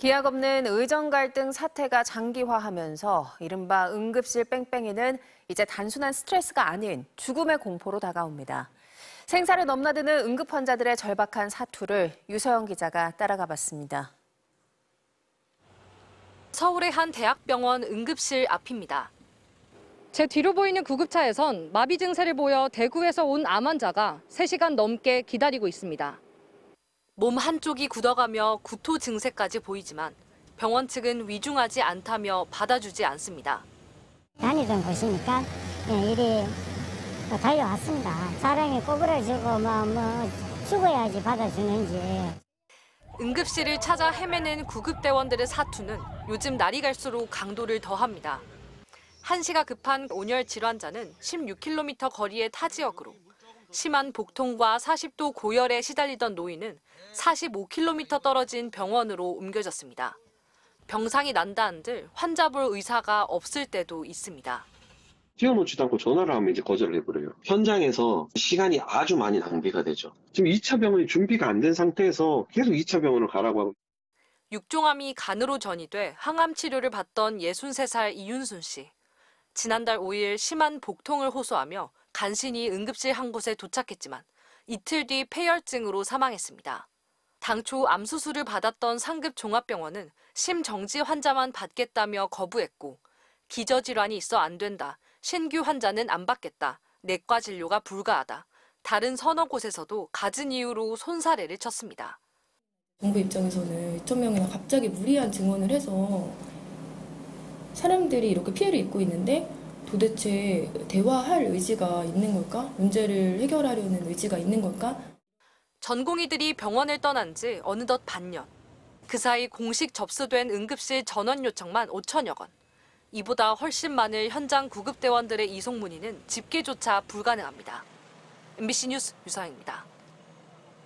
기약 없는 의정 갈등 사태가 장기화하면서 이른바 응급실 뺑뺑이는 이제 단순한 스트레스가 아닌 죽음의 공포로 다가옵니다. 생사를 넘나드는 응급 환자들의 절박한 사투를 유서영 기자가 따라가 봤습니다. 서울의 한 대학병원 응급실 앞입니다. 제 뒤로 보이는 구급차에선 마비 증세를 보여 대구에서 온 암환자가 3시간 넘게 기다리고 있습니다. 몸 한쪽이 굳어가며 구토 증세까지 보이지만 병원 측은 위중하지 않다며 받아주지 않습니다. 난이 좀 보시니까 예, 이 달려왔습니다. 사람이 꼬부라지고 뭐, 뭐 죽어야지 받아주는지. 응급실을 찾아 헤매는 구급대원들의 사투는 요즘 날이 갈수록 강도를 더합니다. 한시가 급한 온열 질환자는 16km 거리의 타 지역으로 심한 복통과 40도 고열에 시달리던 노인은 45km 떨어진 병원으로 옮겨졌습니다. 병상이 난다 한들 환자 볼 의사가 없을 때도 있습니다. 뛰어놓지도 않고 전화를 하면 이제 거절해버려요. 을 현장에서 시간이 아주 많이 낭비가 되죠. 지금 2차 병원이 준비가 안 된 상태에서 계속 2차 병원을 가라고 하고. 육종암이 간으로 전이돼 항암 치료를 받던 63살 이윤순 씨. 지난달 5일 심한 복통을 호소하며 간신히 응급실 한 곳에 도착했지만 이틀 뒤 폐혈증으로 사망했습니다. 당초 암수술을 받았던 상급 종합병원은 심정지 환자만 받겠다며 거부했고 기저질환이 있어 안 된다, 신규 환자는 안 받겠다, 내과 진료가 불가하다, 다른 서너 곳에서도 가진 이유로 손사래를 쳤습니다. 정부 입장에서는 2천 명이나 갑자기 무리한 증원을 해서 사람들이 이렇게 피해를 입고 있는데 도대체 대화할 의지가 있는 걸까? 문제를 해결하려는 의지가 있는 걸까? 전공의들이 병원을 떠난 지 어느덧 반년. 그 사이 공식 접수된 응급실 전원 요청만 5천여 건. 이보다 훨씬 많을 현장 구급대원들의 이송 문의는 집계조차 불가능합니다. MBC 뉴스 유상입니다.